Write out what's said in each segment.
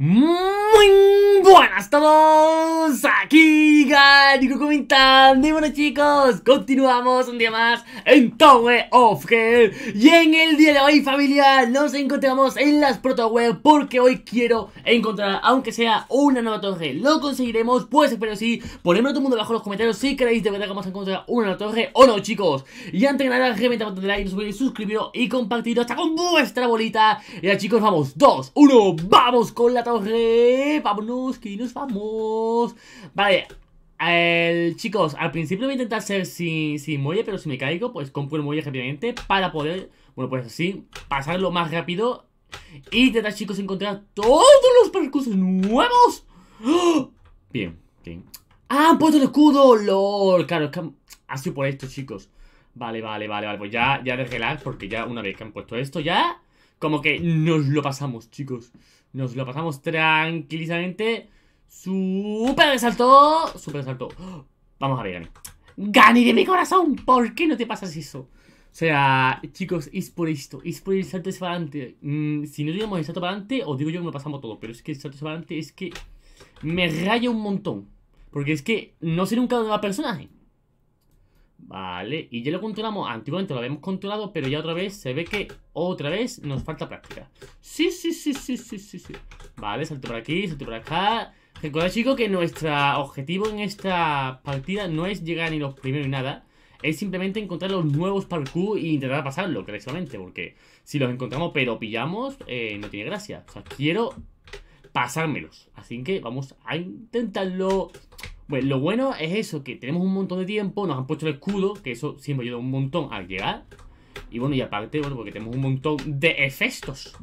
嗯。Buenas todos, aquí Ganico comentando y bueno chicos, continuamos un día más en Tower of Hell Y en el día de hoy familia nos encontramos en las protoweb porque hoy quiero encontrar aunque sea una nueva torre Lo conseguiremos, pues espero sí, ponedme todo el mundo abajo en los comentarios si queréis de verdad que vamos a encontrar una nueva torre o no chicos Y antes de nada reventad de like, suscribiros y compartiros hasta con vuestra bolita Y ahora chicos vamos, 2, 1, vamos con la torre, vámonos y nos vamos. Vale, chicos, al principio voy a intentar ser sin, sin muelle, pero si me caigo, pues compro el muelle rápidamente para poder, bueno, pues así, pasarlo más rápido. Y intentar, chicos, encontrar todos los percursos nuevos. ¡Oh! Bien, bien. ¡Ah, han puesto el escudo! ¡Lol! Claro, es que ha sido por esto, chicos. Vale, vale, vale, vale. Pues ya, ya de relax, porque ya una vez que han puesto esto, ya... Como que nos lo pasamos, chicos. Nos lo pasamos tranquilizamente... Super salto. Super salto. Vamos a ver, Gani. Gani de mi corazón. ¿Por qué no te pasas eso? O sea, chicos, es por esto. Es por el salto hacia adelante. Mm, si no tuviéramos el salto para adelante, os digo yo que lo pasamos todo. Pero es que el salto hacia adelante es que me raya un montón. Porque es que no sé nunca dónde va el personaje. Vale, y ya lo controlamos. Antiguamente lo habíamos controlado, pero ya otra vez se ve que otra vez nos falta práctica. Sí, sí, sí, sí, sí, sí, sí. Vale, salto por aquí, salto por acá. Recordad, chicos, que nuestro objetivo en esta partida no es llegar ni los primeros ni nada. Es simplemente encontrar los nuevos parkour y e intentar pasarlo, precisamente. Porque si los encontramos pero pillamos, eh, no tiene gracia. O sea, quiero pasármelos. Así que vamos a intentarlo. Bueno, lo bueno es eso, que tenemos un montón de tiempo, nos han puesto el escudo, que eso siempre ayuda un montón al llegar. Y bueno, y aparte, bueno, porque tenemos un montón de efectos.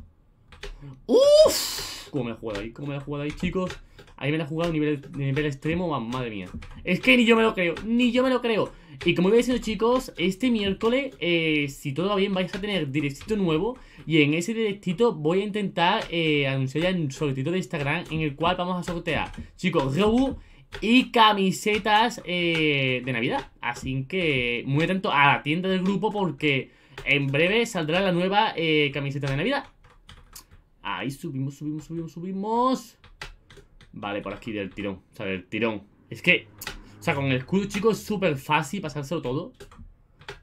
¡Uff! ¿Cómo me he jugado ahí? ¿Cómo me he jugado ahí, chicos? ahí me la ha jugado nivel, nivel extremo, madre mía. Es que ni yo me lo creo, ni yo me lo creo. Y como iba decir, chicos, este miércoles, eh, si todo va bien, vais a tener directito nuevo. Y en ese directito voy a intentar eh, anunciar ya un sorteo de Instagram en el cual vamos a sortear, chicos, Robu y camisetas eh, de Navidad. Así que muy atento a la tienda del grupo porque en breve saldrá la nueva camiseta de Navidad. Ahí subimos, subimos, subimos, subimos. Vale, por aquí del tirón. O sea, del tirón. Es que, o sea, con el escudo, chicos, es súper fácil pasárselo todo.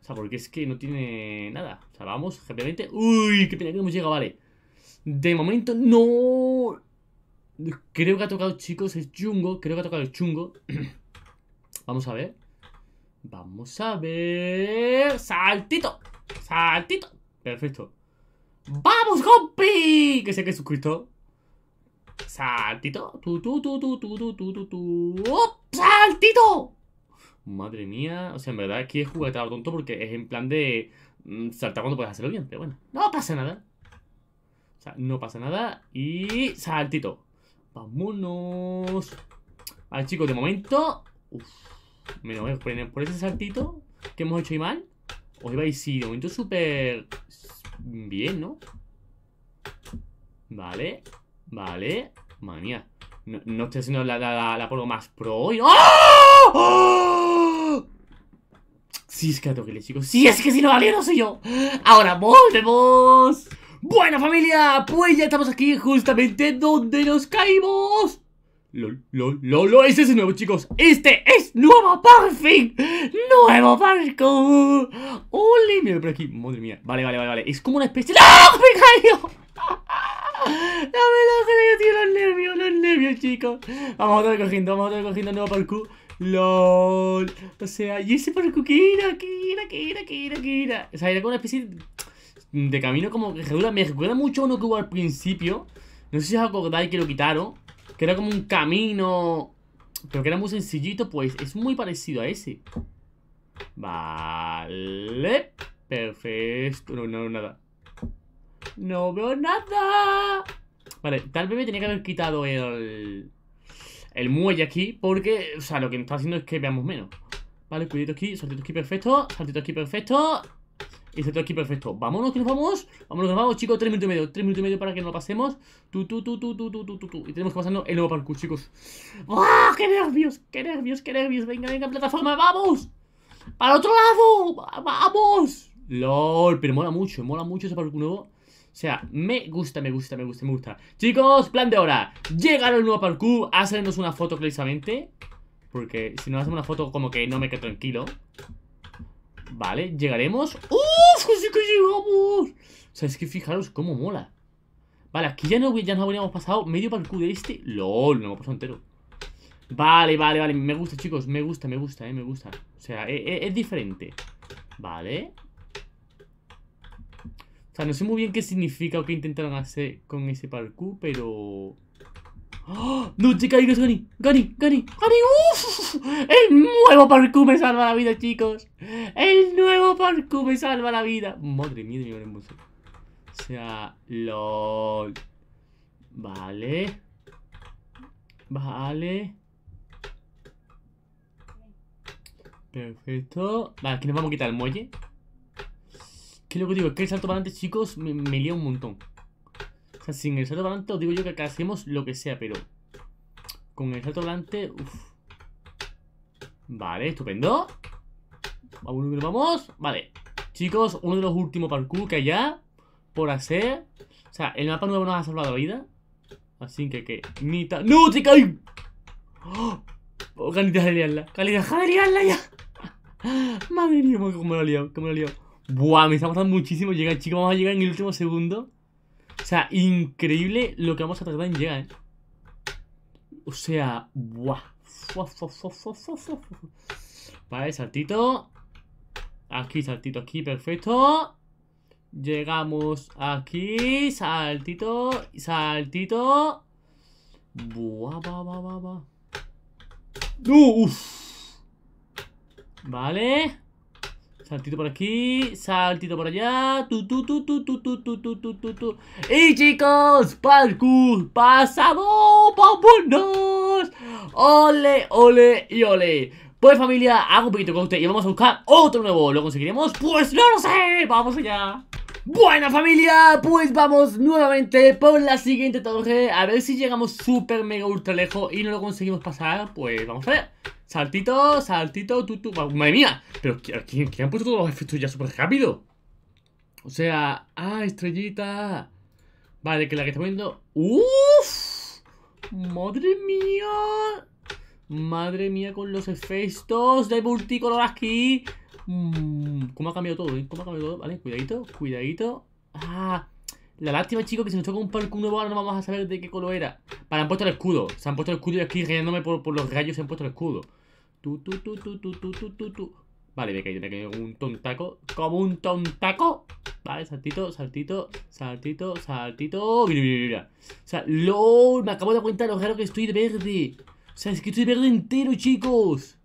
O sea, porque es que no tiene nada. O sea, vamos, gente. Uy, qué pena que no hemos llegado, vale. De momento, no. Creo que ha tocado, chicos, el chungo. Creo que ha tocado el chungo. vamos a ver. Vamos a ver. ¡Saltito! ¡Saltito! Perfecto. ¡Vamos, Gompi! Que sé que es suscrito. Saltito. Tu, tu, tu, tu, tu, tu, tu, tu. ¡Saltito! Madre mía. O sea, en verdad aquí he juguetado tonto porque es en plan de mm, saltar cuando puedes hacerlo bien. Pero bueno, no pasa nada. O sea, no pasa nada. Y saltito. Vámonos. Vale, chicos, de momento... Uf, me lo voy a poner por ese saltito que hemos hecho ahí mal. Os vais sí, de momento súper bien, ¿no? Vale. Vale. manía No, no estoy haciendo la, la, la polvo más pro hoy. ¡Oh! ¡Oh! Sí, es que la tengo chicos. Sí, es que si no valió, no soy yo. Ahora volvemos. Buena familia, pues ya estamos aquí justamente donde nos caímos. LOL, LOL, LOL, ese ese es nuevo chicos Este es nuevo, por Nuevo barco Ole, mira por aquí, madre mía Vale, vale, vale, vale, es como una especie ¡No! ¡Ah! ¡Me no me La yo tío, los nervios, los nervios, chicos. Vamos a estar cogiendo, vamos a estar cogiendo nuevo parkour. LOL. O sea, y ese parkour que era, que era, que era, que era, que O sea, era como una especie de camino como que dura. Me recuerda mucho uno que hubo al principio. No sé si os acordáis que lo quitaron. Que era como un camino. Pero que era muy sencillito, pues es muy parecido a ese. Vale. Perfecto. No, no, nada. No veo nada. Vale, tal vez me tenía que haber quitado el... El muelle aquí, porque, o sea, lo que me está haciendo es que veamos menos. Vale, cuidado aquí, saltito aquí perfecto, saltito aquí perfecto. Y saltito aquí perfecto. Vámonos que nos vamos. Vámonos que nos vamos, chicos. Tres minutos y medio. Tres minutos y medio para que no lo pasemos. Tu, tu, tu, tu, tu, tu, tu, tu, Y tenemos que pasarnos el nuevo parkour, chicos. ¡Ah! ¡Qué nervios! ¡Qué nervios! ¡Qué nervios! Venga, venga, plataforma, vamos. ¡Para otro lado! ¡Vamos! LOL, pero mola mucho, mola mucho ese parkour nuevo. O sea, me gusta, me gusta, me gusta, me gusta Chicos, plan de hora Llegar al nuevo parkour, hacernos una foto precisamente Porque si no hacemos una foto Como que no me quedo tranquilo Vale, llegaremos ¡Uf! ¡Sí que llegamos! O sea, es que fijaros cómo mola Vale, aquí ya no, ya no habríamos pasado medio parkour de este ¡Lol! No hemos pasado entero Vale, vale, vale, me gusta chicos, me gusta, me gusta, eh, me gusta O sea, e, e, es diferente Vale o sea, no sé muy bien qué significa o qué intentaron hacer con ese parkour, pero... ¡Oh! ¡No, chicas! ¡Gani! ¡Gani! ¡Gani! ¡Gani! ¡Uf! ¡El nuevo parkour me salva la vida, chicos! ¡El nuevo parkour me salva la vida! Madre mía, mi hermoso. O sea, LOL. Vale. Vale. Perfecto. Vale, aquí nos vamos a quitar el muelle. ¿Qué es lo que digo? Es que el salto para adelante, chicos, me, me lía un montón. O sea, sin el salto para adelante os digo yo que hacemos lo que sea, pero... Con el salto para adelante, Vale, estupendo. Vamos, vamos. Vale. Chicos, uno de los últimos parkour que hay ya por hacer. O sea, el mapa nuevo nos ha salvado la vida. Así que que... Ni ta... ¡No, te caí! ¡Oh! Oh, calidad de liarla! ¡Calidad de liarla ya! Madre mía, cómo lo he liado, cómo lo he liado. Buah, me está pasando muchísimo llegar, chicos. Vamos a llegar en el último segundo. O sea, increíble lo que vamos a tardar en llegar, ¿eh? O sea, buah. vale, saltito. Aquí, saltito, aquí, perfecto. Llegamos aquí, saltito, saltito. Buah, va, va, buah va. Uh, uf. Vale. Saltito por aquí, saltito por allá. Tu, tu, tu, tu, tu, tu, tu, tu, tu, tu, Y chicos, parkour pasado, vámonos. Ole, ole y ole. Pues familia, hago un poquito con usted y vamos a buscar otro nuevo. ¿Lo conseguiremos? Pues no lo sé. Vamos allá. Buena familia, pues vamos nuevamente por la siguiente torre A ver si llegamos super mega ultra lejos y no lo conseguimos pasar Pues vamos a ver Saltito, saltito, tú, tú. Madre mía, pero ¿quién, han puesto todos los efectos ya súper rápido? O sea, ah, estrellita. Vale, que la que está viendo. Uff ¡Madre mía! Madre mía, con los efectos de multicolor aquí. Mm, ¿Cómo ha cambiado todo? Eh? ¿Cómo ha cambiado todo? Vale, cuidadito, cuidadito. Ah, la lástima, chicos, que si nos toca un parkour nuevo ahora no vamos a saber de qué color era. Vale, han puesto el escudo. Se han puesto el escudo y aquí rayándome por, por los rayos se han puesto el escudo. Tu, tu, tu, tu, tu, tu, tu, tu Vale, me he caído, un tontaco. ¡Como un tontaco! Vale, saltito, saltito, saltito, saltito. Mira, mira, mira. O sea, LOL, me acabo de cuenta lo raro que estoy de verde. O sea, es que estoy verde entero, chicos.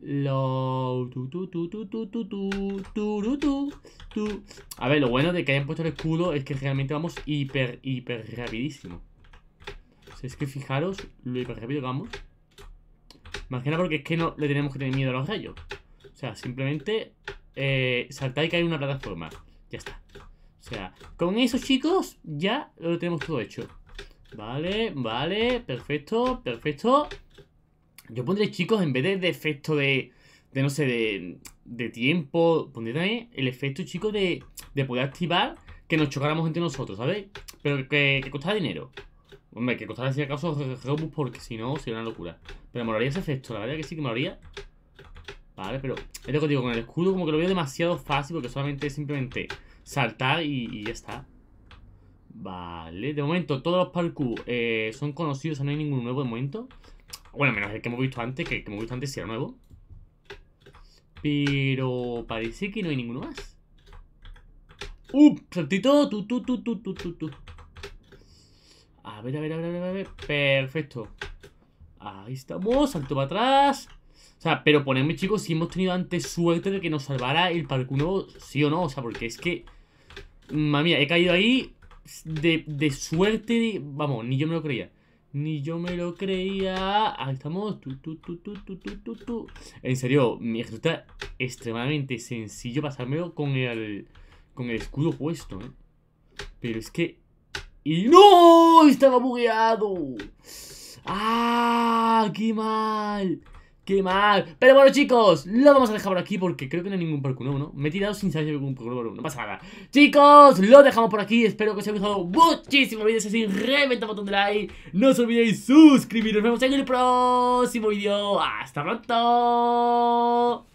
LOL. Tu, tu, tu, tu, tu, A ver, lo bueno de que hayan puesto el escudo es que realmente vamos hiper, hiper rapidísimo. O sea, es que fijaros lo hiper rápido que vamos. Más que nada porque es que no le tenemos que tener miedo a los rayos. O sea, simplemente eh, saltar y caer en una plataforma. Ya está. O sea, con eso, chicos, ya lo tenemos todo hecho. Vale, vale, perfecto, perfecto. Yo pondré, chicos, en vez de, efecto de, no sé, de, tiempo, pondré también el efecto, chicos, de, de poder activar que nos chocáramos entre nosotros, ¿sabes? Pero que, que dinero. Hombre, que costara si acaso Robux pues, porque si no sería una locura. Pero molaría ese efecto, la verdad que sí que molaría. Vale, pero es lo que digo, con el escudo como que lo veo demasiado fácil porque solamente es simplemente saltar y, ya está. Vale, de momento todos los parkour eh, son conocidos, o sea, no hay ninguno nuevo de momento. Bueno, menos el que hemos visto antes, que el que hemos visto antes sí era nuevo. Pero parece que no hay ninguno más. ¡Uh! ¡Saltito! ¡Tú, tú, tú, tú, tú, tú, tú a ver, a ver, a ver, a ver. Perfecto. Ahí estamos. Salto para atrás. O sea, pero ponerme chicos, si hemos tenido antes suerte de que nos salvara el parkour sí o no. O sea, porque es que... Mami, he caído ahí de, suerte. vamos, ni yo me lo creía. Ni yo me lo creía. Ahí estamos. en serio, me resulta extremadamente sencillo pasármelo con el, con el escudo puesto. ¿eh? Pero es que y no, estaba bugueado. Ah, qué mal. ¡Qué mal! Pero bueno, chicos, lo vamos a dejar por aquí porque creo que no hay ningún parkour nuevo, ¿no? Me he tirado sin saber si hay ningún parkour nuevo, no pasa nada. Chicos, lo dejamos por aquí. Espero que os haya gustado muchísimo el vídeo. Si así, reventa botón de like. No os olvidéis suscribiros. Nos vemos en el próximo vídeo. ¡Hasta pronto!